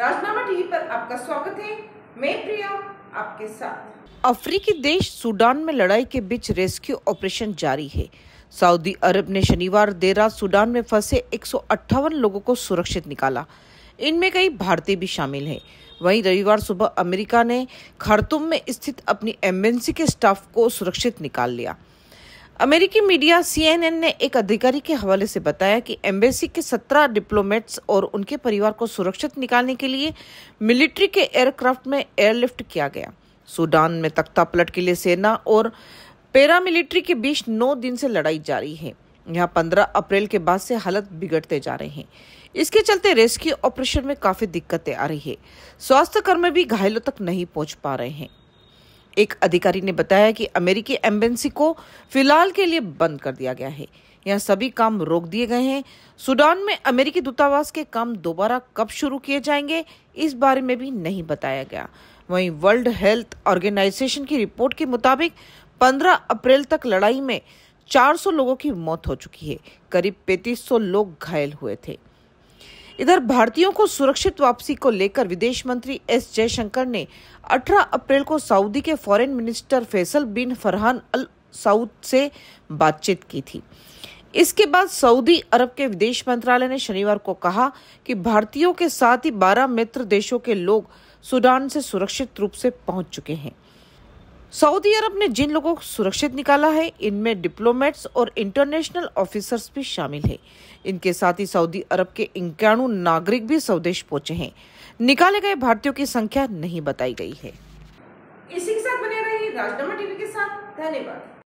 राजनामा TV पर आपका स्वागत है मैं प्रिया आपके साथ अफ्रीकी देश सूडान में लड़ाई के बीच रेस्क्यू ऑपरेशन जारी है सऊदी अरब ने शनिवार देर रात सूडान में फंसे एक लोगों को सुरक्षित निकाला इनमें कई भारतीय भी शामिल हैं वहीं रविवार सुबह अमेरिका ने खारतुम में स्थित अपनी एम्बेसी के स्टाफ को सुरक्षित निकाल लिया अमेरिकी मीडिया सीएनएन ने एक अधिकारी के हवाले से बताया कि एम्बेसी के 17 डिप्लोमेट्स और उनके परिवार को सुरक्षित निकालने के लिए मिलिट्री के एयरक्राफ्ट में एयरलिफ्ट किया गया सूडान में तख्ता पलट के लिए सेना और पैरामिलिट्री के बीच नौ दिन से लड़ाई जारी है यहाँ 15 अप्रैल के बाद से हालत बिगड़ते जा रहे हैं इसके चलते रेस्क्यू ऑपरेशन में काफी दिक्कतें आ रही है स्वास्थ्य कर्मी भी घायलों तक नहीं पहुंच पा रहे हैं एक अधिकारी ने बताया कि अमेरिकी एम्बेसी को फिलहाल के लिए बंद कर दिया गया है यहाँ सभी काम रोक दिए गए हैं सूडान में अमेरिकी दूतावास के काम दोबारा कब शुरू किए जाएंगे इस बारे में भी नहीं बताया गया वहीं वर्ल्ड हेल्थ ऑर्गेनाइजेशन की रिपोर्ट के मुताबिक 15 अप्रैल तक लड़ाई में 400 लोगों की मौत हो चुकी है करीब 3500 लोग घायल हुए थे इधर भारतीयों को सुरक्षित वापसी को लेकर विदेश मंत्री एस जयशंकर ने 18 अप्रैल को सऊदी के foreign minister Faisal bin Farhan al Saud से बातचीत की थी इसके बाद सऊदी अरब के विदेश मंत्रालय ने शनिवार को कहा कि भारतीयों के साथ ही 12 मित्र देशों के लोग सूडान से सुरक्षित रूप से पहुंच चुके हैं सऊदी अरब ने जिन लोगों को सुरक्षित निकाला है इनमें डिप्लोमेट्स और इंटरनेशनल ऑफिसर्स भी शामिल हैं इनके साथ ही सऊदी अरब के इक्याणु नागरिक भी स्वदेश पहुंचे हैं निकाले गए भारतीयों की संख्या नहीं बताई गई है इसी के साथ बने रहिए राजनामा टीवी के साथ धन्यवाद